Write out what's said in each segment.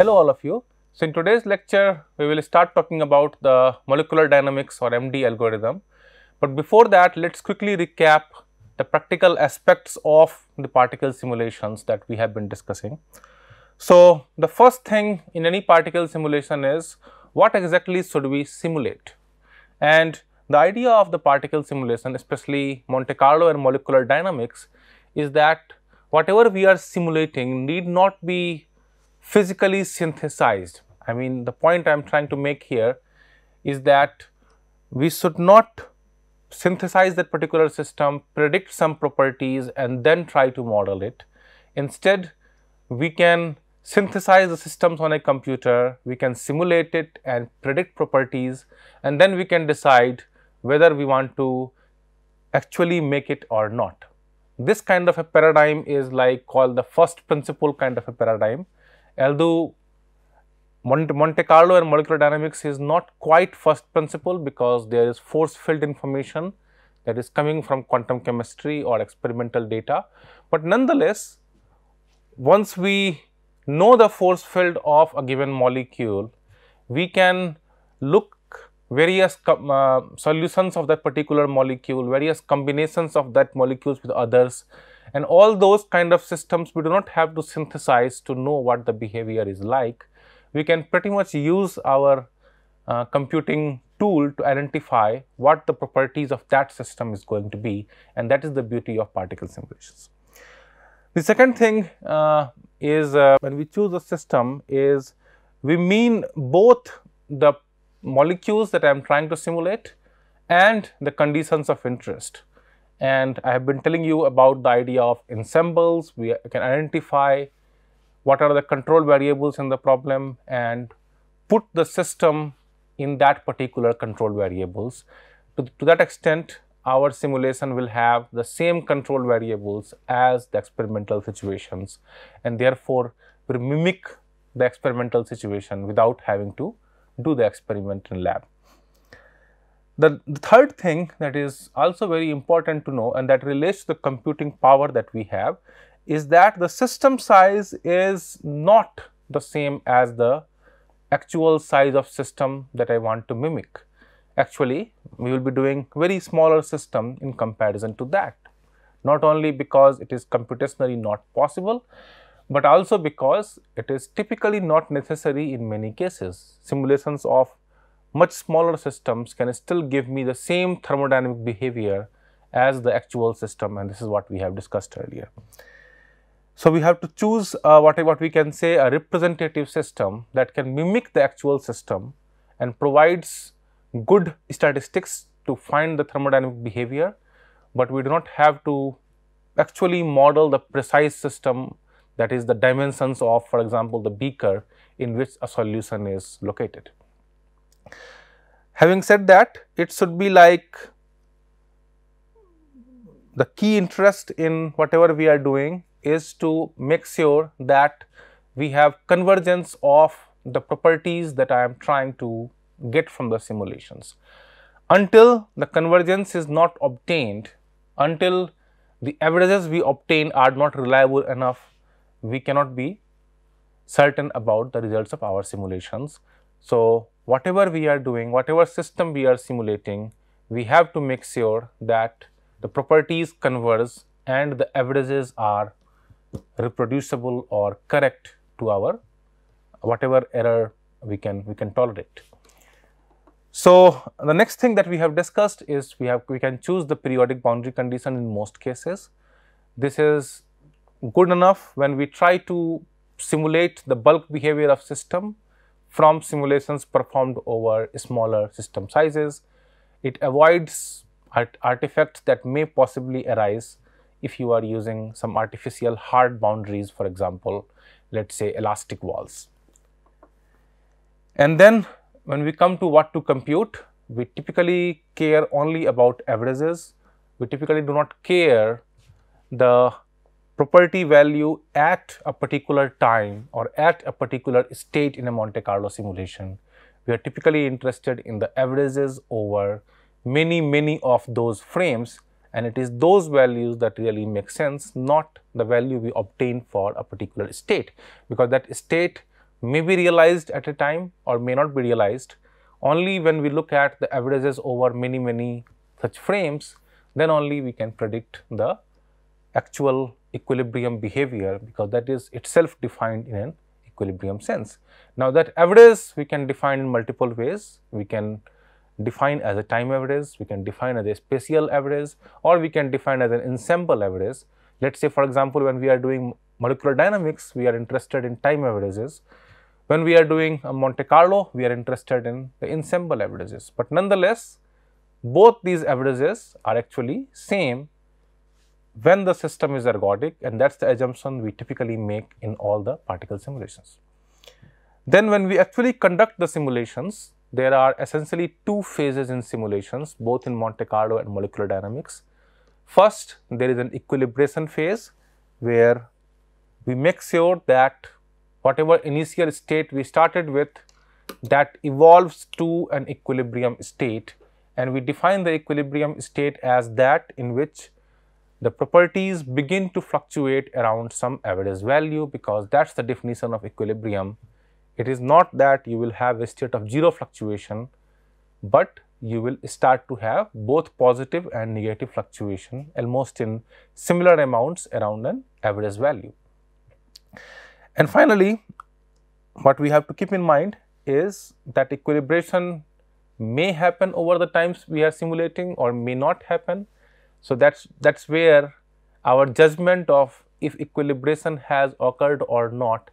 Hello all of you. So, in today's lecture, we will start talking about the molecular dynamics or MD algorithm. But before that, let us quickly recap the practical aspects of the particle simulations that we have been discussing. So, the first thing in any particle simulation is what exactly should we simulate? And the idea of the particle simulation, especially Monte Carlo and molecular dynamics, is that whatever we are simulating need not be physically synthesized. I mean the point I am trying to make here is that we should not synthesize that particular system, predict some properties and then try to model it. Instead, we can synthesize the systems on a computer, we can simulate it and predict properties and then we can decide whether we want to actually make it or not. This kind of a paradigm is like called the first principle kind of a paradigm although Monte Carlo and molecular dynamics is not quite first principle because there is force field information that is coming from quantum chemistry or experimental data. But nonetheless, once we know the force field of a given molecule, we can look various uh, solutions of that particular molecule, various combinations of that molecules with others and all those kind of systems, we do not have to synthesize to know what the behavior is like. We can pretty much use our uh, computing tool to identify what the properties of that system is going to be and that is the beauty of particle simulations. The second thing uh, is uh, when we choose a system is we mean both the molecules that I am trying to simulate and the conditions of interest. And I have been telling you about the idea of ensembles. We can identify what are the control variables in the problem and put the system in that particular control variables. To, to that extent, our simulation will have the same control variables as the experimental situations and therefore, we mimic the experimental situation without having to do the experiment in lab. The, the third thing that is also very important to know and that relates to the computing power that we have is that the system size is not the same as the actual size of system that I want to mimic. Actually, we will be doing very smaller system in comparison to that, not only because it is computationally not possible, but also because it is typically not necessary in many cases. Simulations of much smaller systems can still give me the same thermodynamic behavior as the actual system and this is what we have discussed earlier. So, we have to choose uh, what, what we can say a representative system that can mimic the actual system and provides good statistics to find the thermodynamic behavior, but we do not have to actually model the precise system that is the dimensions of for example, the beaker in which a solution is located. Having said that, it should be like the key interest in whatever we are doing is to make sure that we have convergence of the properties that I am trying to get from the simulations. Until the convergence is not obtained, until the averages we obtain are not reliable enough, we cannot be certain about the results of our simulations. So, whatever we are doing, whatever system we are simulating, we have to make sure that the properties converge and the averages are reproducible or correct to our whatever error we can we can tolerate. So, the next thing that we have discussed is we have we can choose the periodic boundary condition in most cases. This is good enough when we try to simulate the bulk behavior of system from simulations performed over smaller system sizes. It avoids art artifacts that may possibly arise if you are using some artificial hard boundaries, for example, let us say elastic walls. And then when we come to what to compute, we typically care only about averages. We typically do not care the property value at a particular time or at a particular state in a Monte Carlo simulation. We are typically interested in the averages over many, many of those frames and it is those values that really make sense, not the value we obtain for a particular state because that state may be realized at a time or may not be realized. Only when we look at the averages over many, many such frames, then only we can predict the actual equilibrium behavior because that is itself defined in an equilibrium sense. Now, that average we can define in multiple ways. We can define as a time average, we can define as a spatial average or we can define as an ensemble average. Let us say for example, when we are doing molecular dynamics, we are interested in time averages. When we are doing Monte Carlo, we are interested in the ensemble averages, but nonetheless both these averages are actually same when the system is ergodic and that's the assumption we typically make in all the particle simulations. Then when we actually conduct the simulations, there are essentially two phases in simulations both in Monte Carlo and molecular dynamics. First, there is an equilibration phase where we make sure that whatever initial state we started with that evolves to an equilibrium state and we define the equilibrium state as that in which the properties begin to fluctuate around some average value because that's the definition of equilibrium. It is not that you will have a state of zero fluctuation, but you will start to have both positive and negative fluctuation almost in similar amounts around an average value. And finally, what we have to keep in mind is that equilibration may happen over the times we are simulating or may not happen so, that is that is where our judgment of if equilibration has occurred or not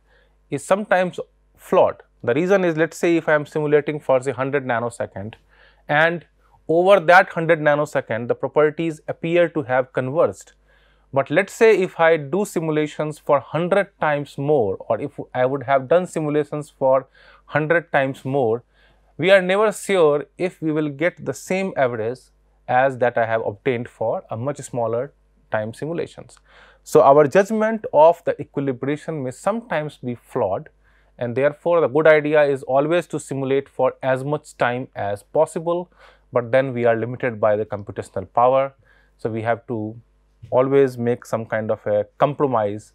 is sometimes flawed. The reason is let us say if I am simulating for say 100 nanosecond and over that 100 nanosecond the properties appear to have converged. But let us say if I do simulations for 100 times more or if I would have done simulations for 100 times more, we are never sure if we will get the same average as that I have obtained for a much smaller time simulations. So our judgment of the equilibration may sometimes be flawed and therefore the good idea is always to simulate for as much time as possible, but then we are limited by the computational power. So we have to always make some kind of a compromise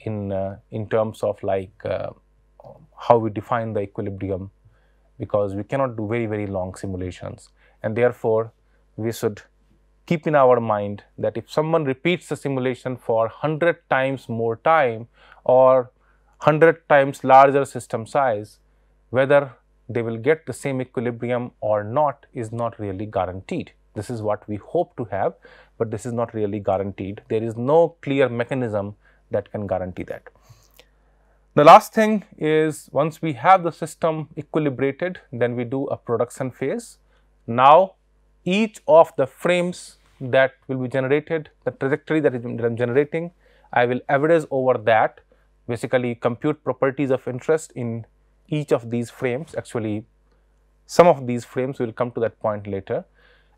in, uh, in terms of like uh, how we define the equilibrium because we cannot do very, very long simulations and therefore we should keep in our mind that if someone repeats the simulation for 100 times more time or 100 times larger system size, whether they will get the same equilibrium or not is not really guaranteed. This is what we hope to have, but this is not really guaranteed. There is no clear mechanism that can guarantee that. The last thing is once we have the system equilibrated, then we do a production phase. Now each of the frames that will be generated, the trajectory that, is, that I am generating, I will average over that basically compute properties of interest in each of these frames actually some of these frames will come to that point later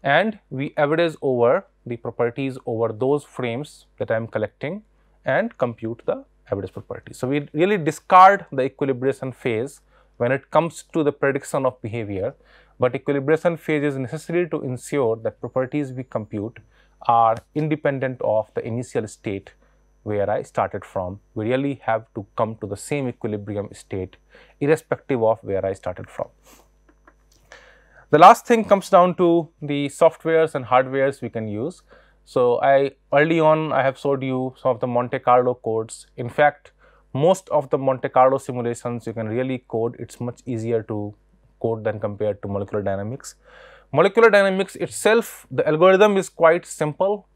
and we average over the properties over those frames that I am collecting and compute the average property. So, we really discard the equilibration phase when it comes to the prediction of behavior but equilibration phase is necessary to ensure that properties we compute are independent of the initial state where I started from. We really have to come to the same equilibrium state irrespective of where I started from. The last thing comes down to the softwares and hardwares we can use. So, I early on I have showed you some of the Monte Carlo codes. In fact, most of the Monte Carlo simulations you can really code, it is much easier to code than compared to molecular dynamics. Molecular dynamics itself, the algorithm is quite simple,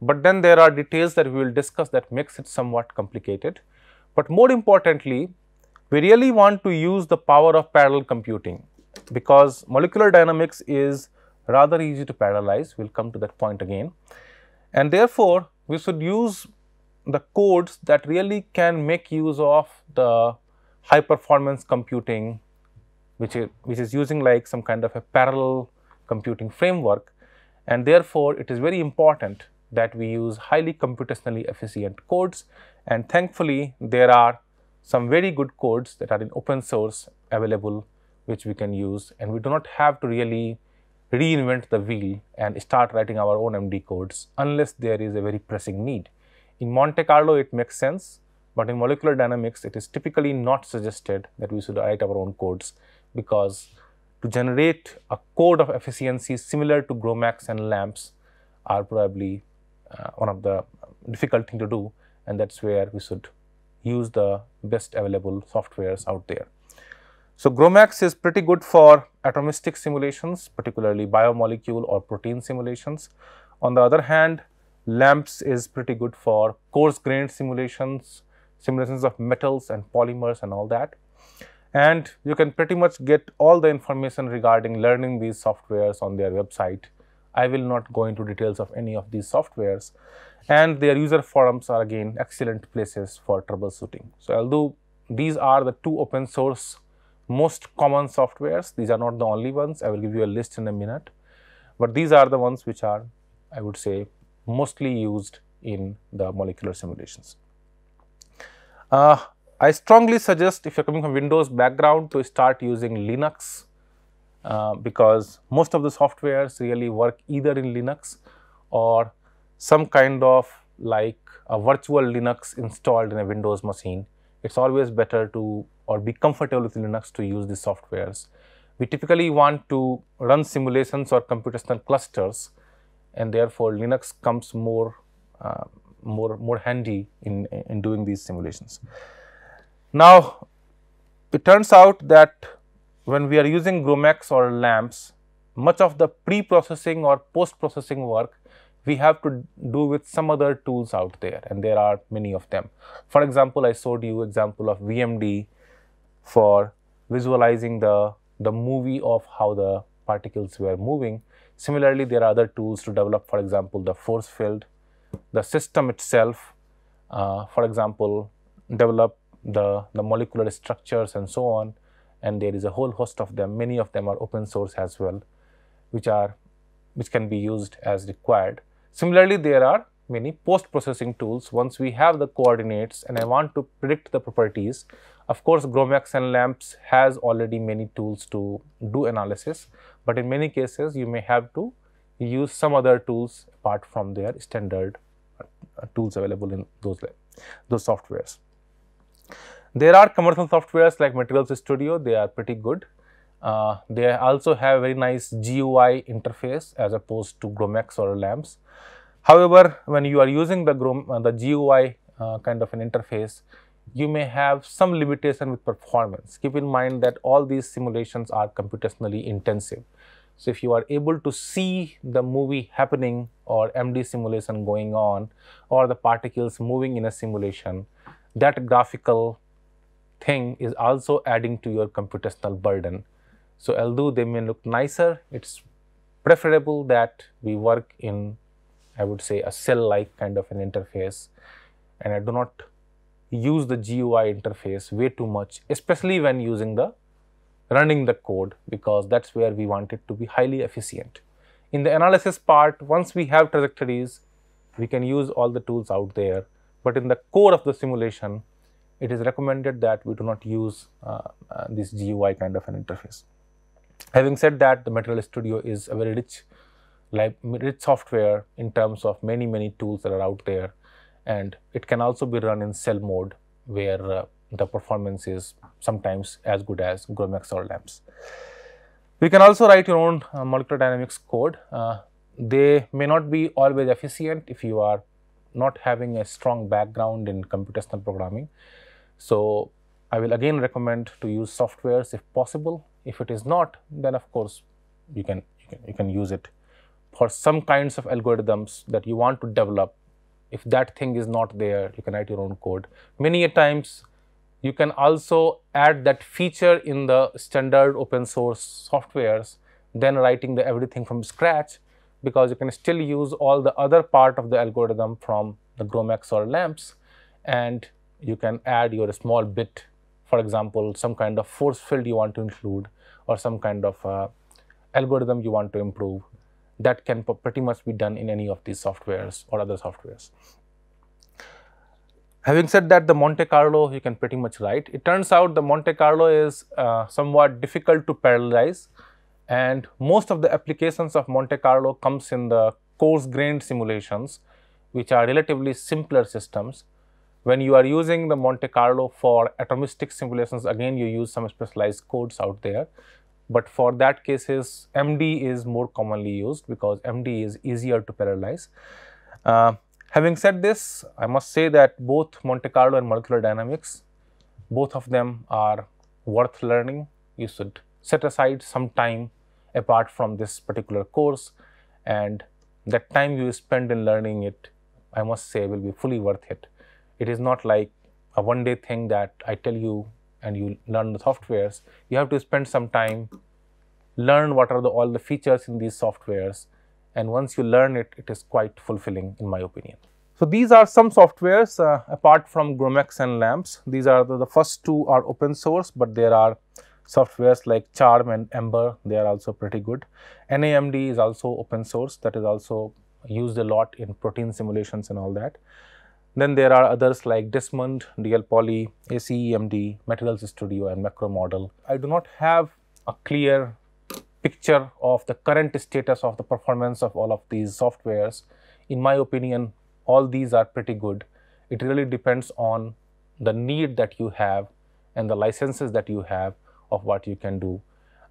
but then there are details that we will discuss that makes it somewhat complicated. But more importantly, we really want to use the power of parallel computing because molecular dynamics is rather easy to parallelize, we will come to that point again. And therefore, we should use the codes that really can make use of the high performance computing which is, which is using like some kind of a parallel computing framework. And therefore, it is very important that we use highly computationally efficient codes. And thankfully, there are some very good codes that are in open source available which we can use and we do not have to really reinvent the wheel and start writing our own MD codes unless there is a very pressing need. In Monte Carlo, it makes sense, but in molecular dynamics, it is typically not suggested that we should write our own codes because to generate a code of efficiency similar to Gromax and LAMPS are probably uh, one of the difficult thing to do and that's where we should use the best available softwares out there. So, Gromax is pretty good for atomistic simulations particularly biomolecule or protein simulations. On the other hand, LAMPS is pretty good for coarse grained simulations, simulations of metals and polymers and all that and you can pretty much get all the information regarding learning these softwares on their website. I will not go into details of any of these softwares and their user forums are again excellent places for troubleshooting. So, although these are the two open source most common softwares, these are not the only ones, I will give you a list in a minute, but these are the ones which are I would say mostly used in the molecular simulations. Uh, I strongly suggest if you're coming from Windows background to start using Linux uh, because most of the softwares really work either in Linux or some kind of like a virtual Linux installed in a Windows machine. It's always better to or be comfortable with Linux to use these softwares. We typically want to run simulations or computational clusters and therefore, Linux comes more, uh, more, more handy in, in doing these simulations. Now, it turns out that when we are using Gromex or LAMPS, much of the pre-processing or post-processing work we have to do with some other tools out there and there are many of them. For example, I showed you example of VMD for visualizing the, the movie of how the particles were moving. Similarly, there are other tools to develop, for example, the force field, the system itself, uh, for example, develop the, the molecular structures and so on. And there is a whole host of them. Many of them are open source as well, which are which can be used as required. Similarly, there are many post-processing tools. Once we have the coordinates and I want to predict the properties, of course, Gromax and LAMPS has already many tools to do analysis, but in many cases, you may have to use some other tools apart from their standard uh, tools available in those, those softwares. There are commercial softwares like Materials Studio, they are pretty good. Uh, they also have very nice GUI interface as opposed to Gromex or LAMPS. However, when you are using the, Grom, uh, the GUI uh, kind of an interface, you may have some limitation with performance. Keep in mind that all these simulations are computationally intensive. So, if you are able to see the movie happening or MD simulation going on or the particles moving in a simulation, that graphical thing is also adding to your computational burden. So although they may look nicer, it's preferable that we work in, I would say, a cell-like kind of an interface. And I do not use the GUI interface way too much, especially when using the running the code, because that's where we want it to be highly efficient. In the analysis part, once we have trajectories, we can use all the tools out there but in the core of the simulation, it is recommended that we do not use uh, uh this GUI kind of an interface. Having said that, the Material Studio is a very rich, rich software in terms of many, many tools that are out there. And it can also be run in cell mode where uh, the performance is sometimes as good as Gromex or LAMPS. We can also write your own uh, molecular dynamics code. Uh, they may not be always efficient if you are not having a strong background in computational programming. So I will again recommend to use softwares if possible. If it is not, then of course you can, you can, you can use it for some kinds of algorithms that you want to develop. If that thing is not there, you can write your own code. Many a times you can also add that feature in the standard open source softwares, then writing the everything from scratch because you can still use all the other part of the algorithm from the Gromex or LAMPS and you can add your small bit, for example, some kind of force field you want to include or some kind of uh, algorithm you want to improve that can pretty much be done in any of these softwares or other softwares. Having said that, the Monte Carlo you can pretty much write. It turns out the Monte Carlo is uh, somewhat difficult to parallelize and most of the applications of Monte Carlo comes in the coarse grained simulations, which are relatively simpler systems. When you are using the Monte Carlo for atomistic simulations, again you use some specialized codes out there. But for that cases, MD is more commonly used because MD is easier to parallelize. Uh, having said this, I must say that both Monte Carlo and molecular dynamics, both of them are worth learning. You should set aside some time apart from this particular course and that time you spend in learning it, I must say will be fully worth it. It is not like a one day thing that I tell you and you learn the softwares. You have to spend some time, learn what are the, all the features in these softwares and once you learn it, it is quite fulfilling in my opinion. So, these are some softwares uh, apart from Gromex and LAMPS. These are the, the first two are open source, but there are softwares like Charm and Ember, they are also pretty good. NAMD is also open source that is also used a lot in protein simulations and all that. Then there are others like Desmond, DL Poly, ACEMD, Materials Studio and Macro Model. I do not have a clear picture of the current status of the performance of all of these softwares. In my opinion, all these are pretty good. It really depends on the need that you have and the licenses that you have of what you can do.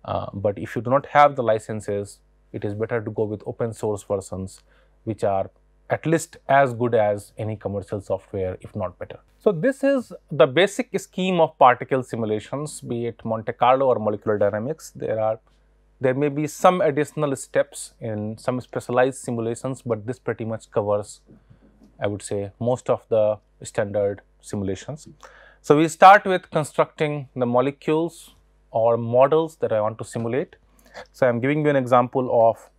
Uh, but if you do not have the licenses, it is better to go with open source versions, which are at least as good as any commercial software, if not better. So this is the basic scheme of particle simulations, be it Monte Carlo or molecular dynamics. There are there may be some additional steps in some specialized simulations, but this pretty much covers, I would say, most of the standard simulations. So we start with constructing the molecules or models that I want to simulate. So, I am giving you an example of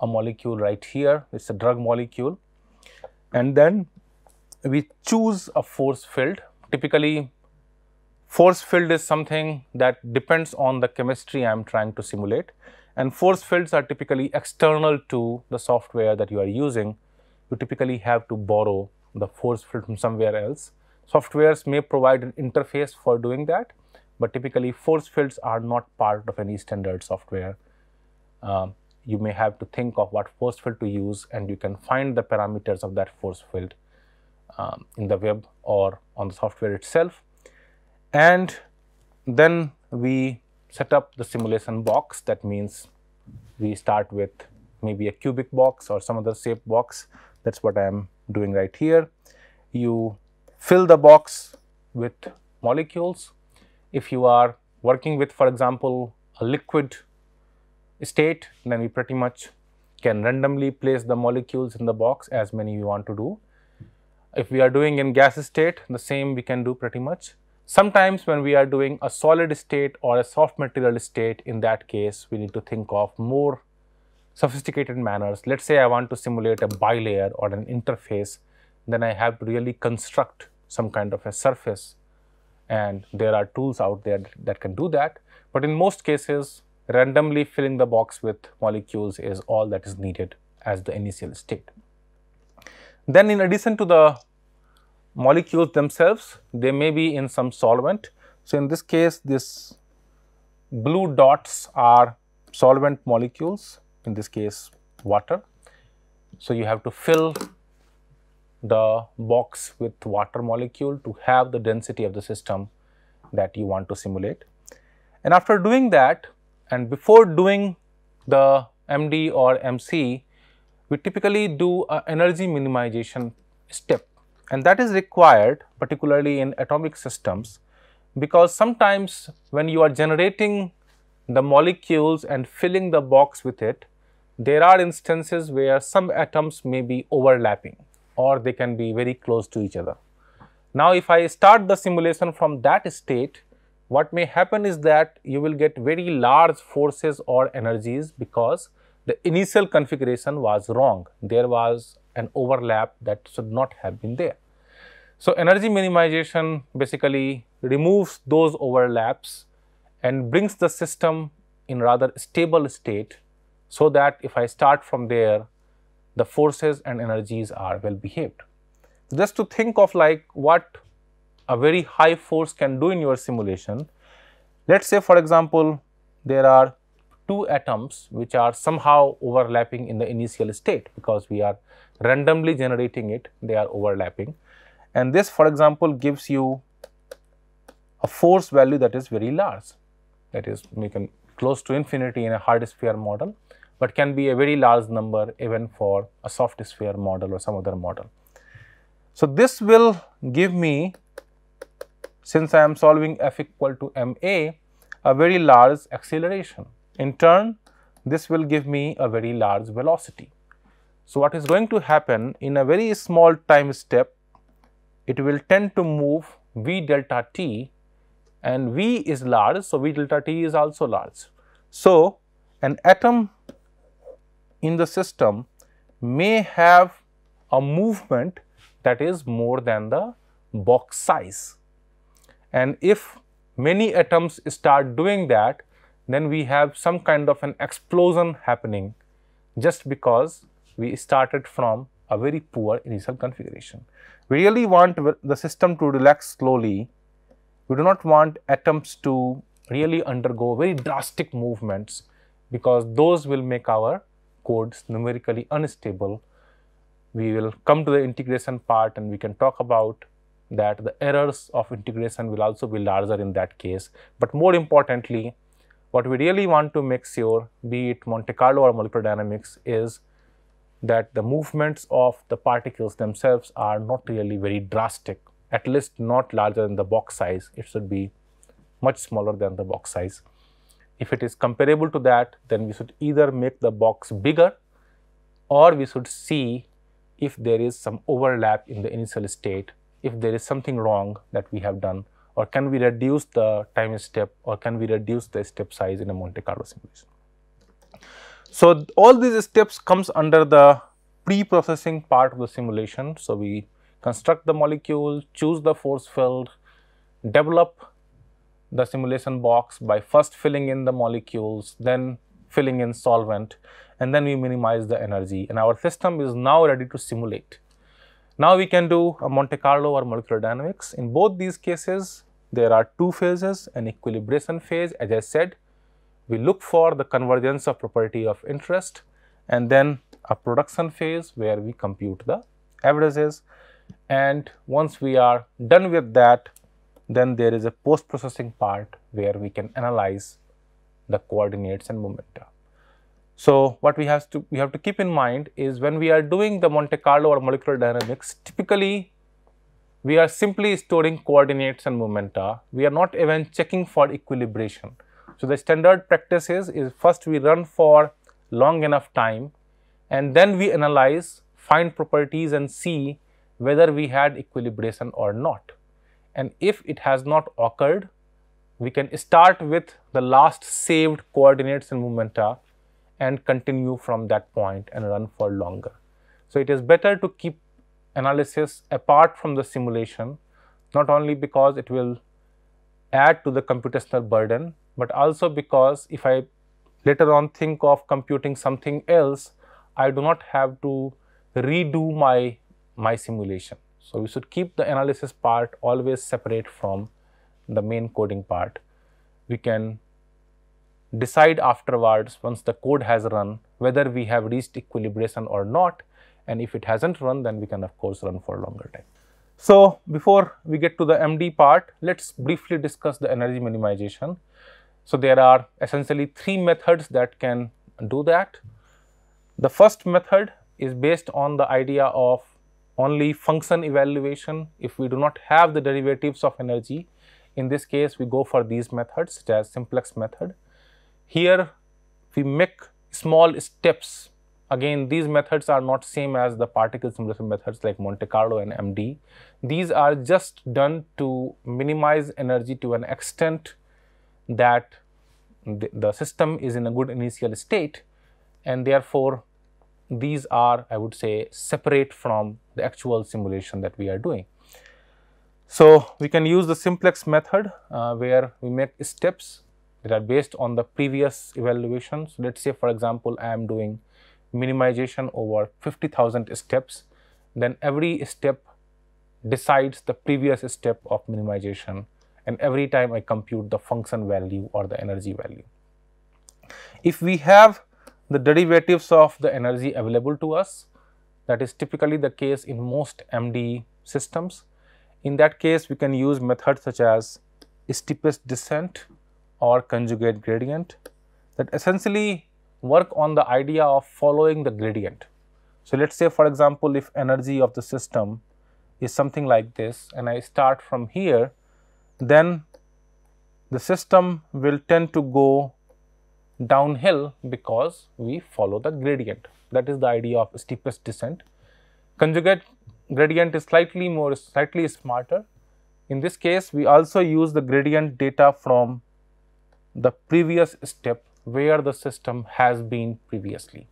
a molecule right here, it is a drug molecule and then we choose a force field. Typically, force field is something that depends on the chemistry I am trying to simulate and force fields are typically external to the software that you are using. You typically have to borrow the force field from somewhere else. Softwares may provide an interface for doing that, but typically force fields are not part of any standard software. Uh, you may have to think of what force field to use and you can find the parameters of that force field um, in the web or on the software itself. And then we set up the simulation box that means we start with maybe a cubic box or some other shape box that's what I am doing right here. You fill the box with molecules if you are working with for example a liquid state then we pretty much can randomly place the molecules in the box as many we want to do. If we are doing in gas state the same we can do pretty much. Sometimes when we are doing a solid state or a soft material state in that case we need to think of more sophisticated manners. Let us say I want to simulate a bilayer or an interface then I have to really construct some kind of a surface and there are tools out there that can do that. But in most cases, randomly filling the box with molecules is all that is needed as the initial state. Then in addition to the molecules themselves, they may be in some solvent. So, in this case, these blue dots are solvent molecules, in this case water. So, you have to fill the box with water molecule to have the density of the system that you want to simulate. And after doing that and before doing the MD or MC, we typically do a energy minimization step and that is required particularly in atomic systems because sometimes when you are generating the molecules and filling the box with it, there are instances where some atoms may be overlapping or they can be very close to each other. Now, if I start the simulation from that state, what may happen is that you will get very large forces or energies because the initial configuration was wrong. There was an overlap that should not have been there. So, energy minimization basically removes those overlaps and brings the system in rather stable state so that if I start from there, the forces and energies are well behaved. Just to think of like what a very high force can do in your simulation, let us say for example, there are two atoms which are somehow overlapping in the initial state because we are randomly generating it, they are overlapping. And this for example, gives you a force value that is very large that is we can close to infinity in a hard sphere model but can be a very large number even for a soft sphere model or some other model. So, this will give me since I am solving f equal to m a a very large acceleration. In turn this will give me a very large velocity. So, what is going to happen in a very small time step it will tend to move v delta t and v is large. So, v delta t is also large. So, an atom in the system may have a movement that is more than the box size. And if many atoms start doing that, then we have some kind of an explosion happening just because we started from a very poor initial configuration. We really want the system to relax slowly. We do not want atoms to really undergo very drastic movements because those will make our codes numerically unstable. We will come to the integration part and we can talk about that the errors of integration will also be larger in that case. But more importantly, what we really want to make sure, be it Monte Carlo or molecular dynamics, is that the movements of the particles themselves are not really very drastic, at least not larger than the box size. It should be much smaller than the box size. If it is comparable to that, then we should either make the box bigger or we should see if there is some overlap in the initial state, if there is something wrong that we have done or can we reduce the time step or can we reduce the step size in a Monte Carlo simulation. So, all these steps comes under the pre-processing part of the simulation. So, we construct the molecule, choose the force field, develop the simulation box by first filling in the molecules, then filling in solvent, and then we minimize the energy. And our system is now ready to simulate. Now we can do a Monte Carlo or molecular dynamics. In both these cases, there are two phases, an equilibration phase, as I said, we look for the convergence of property of interest and then a production phase where we compute the averages. And once we are done with that, then there is a post-processing part where we can analyze the coordinates and momenta. So what we have to we have to keep in mind is when we are doing the Monte Carlo or molecular dynamics, typically we are simply storing coordinates and momenta. We are not even checking for equilibration. So the standard practice is, is first we run for long enough time and then we analyze, find properties and see whether we had equilibration or not and if it has not occurred, we can start with the last saved coordinates and momenta and continue from that point and run for longer. So, it is better to keep analysis apart from the simulation, not only because it will add to the computational burden, but also because if I later on think of computing something else, I do not have to redo my, my simulation. So we should keep the analysis part always separate from the main coding part. We can decide afterwards once the code has run whether we have reached equilibration or not and if it hasn't run then we can of course run for longer time. So before we get to the MD part let's briefly discuss the energy minimization. So there are essentially three methods that can do that. The first method is based on the idea of only function evaluation if we do not have the derivatives of energy. In this case, we go for these methods such as simplex method. Here we make small steps. Again, these methods are not same as the particle simulation methods like Monte Carlo and MD. These are just done to minimize energy to an extent that the, the system is in a good initial state and therefore these are, I would say, separate from the actual simulation that we are doing. So, we can use the simplex method uh, where we make steps that are based on the previous evaluations. Let us say for example, I am doing minimization over 50,000 steps, then every step decides the previous step of minimization and every time I compute the function value or the energy value. If we have the derivatives of the energy available to us. That is typically the case in most MD systems. In that case, we can use methods such as steepest descent or conjugate gradient that essentially work on the idea of following the gradient. So, let us say for example, if energy of the system is something like this and I start from here, then the system will tend to go downhill because we follow the gradient. That is the idea of steepest descent. Conjugate gradient is slightly more, slightly smarter. In this case, we also use the gradient data from the previous step where the system has been previously.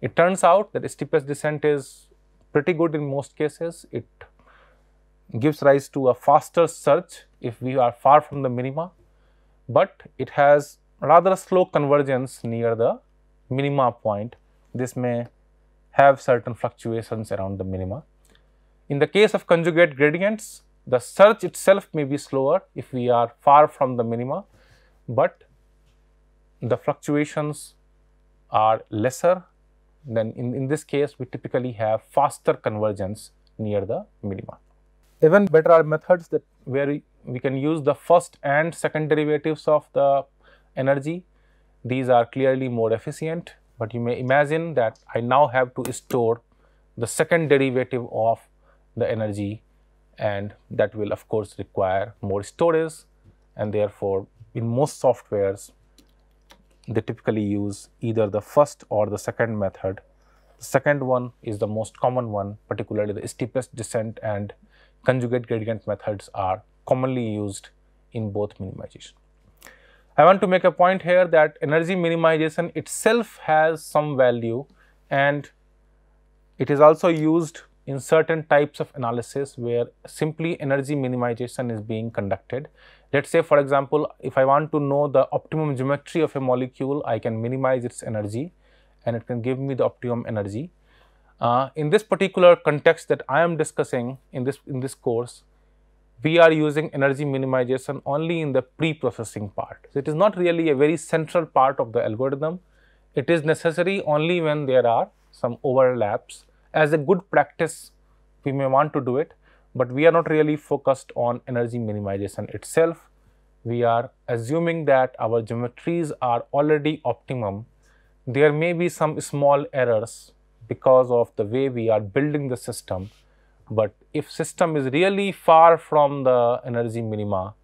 It turns out that steepest descent is pretty good in most cases. It gives rise to a faster search if we are far from the minima, but it has rather slow convergence near the minima point. This may have certain fluctuations around the minima. In the case of conjugate gradients, the search itself may be slower if we are far from the minima, but the fluctuations are lesser then in, in this case we typically have faster convergence near the minima. Even better are methods that where we, we can use the first and second derivatives of the energy. These are clearly more efficient, but you may imagine that I now have to store the second derivative of the energy and that will of course require more storage and therefore in most softwares they typically use either the first or the second method. The second one is the most common one particularly the steepest descent and conjugate gradient methods are commonly used in both minimization. I want to make a point here that energy minimization itself has some value and it is also used in certain types of analysis where simply energy minimization is being conducted. Let us say for example, if I want to know the optimum geometry of a molecule, I can minimize its energy and it can give me the optimum energy. Uh, in this particular context that I am discussing in this in this course, we are using energy minimization only in the pre-processing part. So, it is not really a very central part of the algorithm. It is necessary only when there are some overlaps. As a good practice, we may want to do it, but we are not really focused on energy minimization itself. We are assuming that our geometries are already optimum. There may be some small errors because of the way we are building the system, but if system is really far from the energy minima,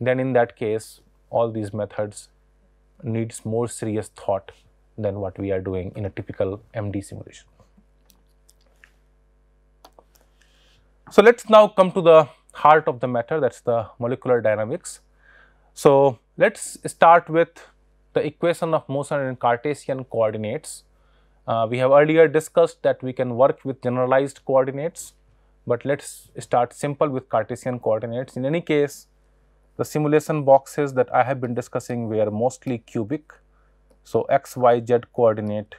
then in that case, all these methods needs more serious thought than what we are doing in a typical MD simulation. So let's now come to the heart of the matter that's the molecular dynamics. So let's start with the equation of motion in Cartesian coordinates. Uh, we have earlier discussed that we can work with generalized coordinates but let us start simple with Cartesian coordinates. In any case, the simulation boxes that I have been discussing were mostly cubic. So, x, y, z coordinate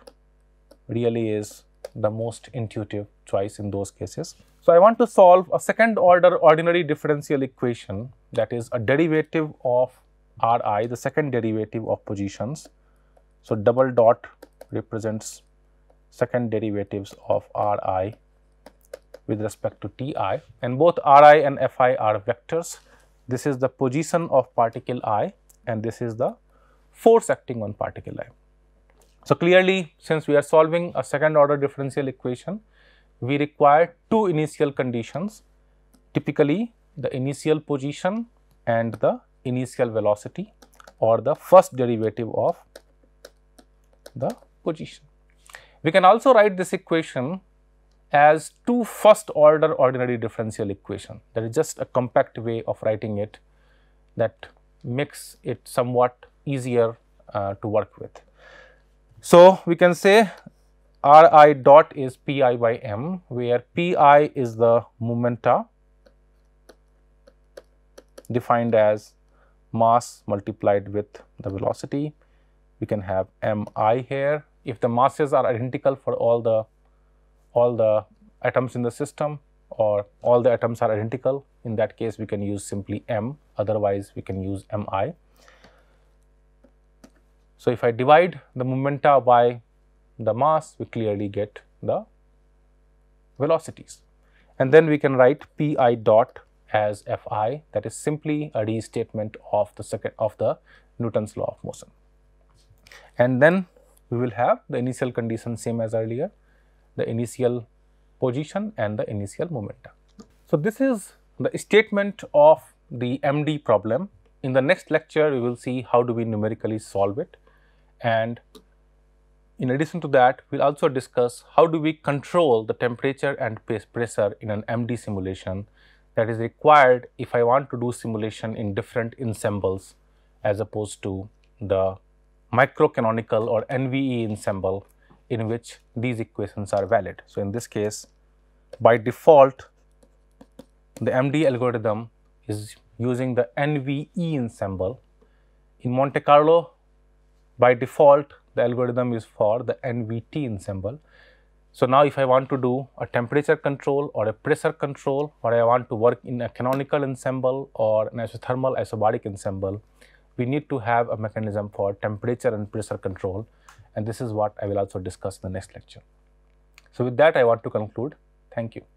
really is the most intuitive choice in those cases. So, I want to solve a second order ordinary differential equation that is a derivative of Ri, the second derivative of positions. So, double dot represents second derivatives of Ri with respect to Ti and both Ri and Fi are vectors. This is the position of particle i and this is the force acting on particle i. So, clearly since we are solving a second order differential equation, we require two initial conditions typically the initial position and the initial velocity or the first derivative of the position. We can also write this equation as two first order ordinary differential equation. That is just a compact way of writing it that makes it somewhat easier uh, to work with. So, we can say r i dot is p i by m, where p i is the momenta defined as mass multiplied with the velocity. We can have m i here. If the masses are identical for all the all the atoms in the system or all the atoms are identical, in that case we can use simply m, otherwise we can use mi. So, if I divide the momenta by the mass, we clearly get the velocities. And then we can write pi dot as fi that is simply a restatement of the second of the Newton's law of motion. And then we will have the initial condition same as earlier the initial position and the initial momentum. So, this is the statement of the MD problem. In the next lecture, we will see how do we numerically solve it and in addition to that, we will also discuss how do we control the temperature and pressure in an MD simulation that is required if I want to do simulation in different ensembles as opposed to the microcanonical or NVE ensemble in which these equations are valid. So, in this case by default the MD algorithm is using the NVE ensemble. In Monte Carlo by default the algorithm is for the NVT ensemble. So, now if I want to do a temperature control or a pressure control or I want to work in a canonical ensemble or an isothermal isobaric ensemble, we need to have a mechanism for temperature and pressure control and this is what I will also discuss in the next lecture. So with that I want to conclude. Thank you.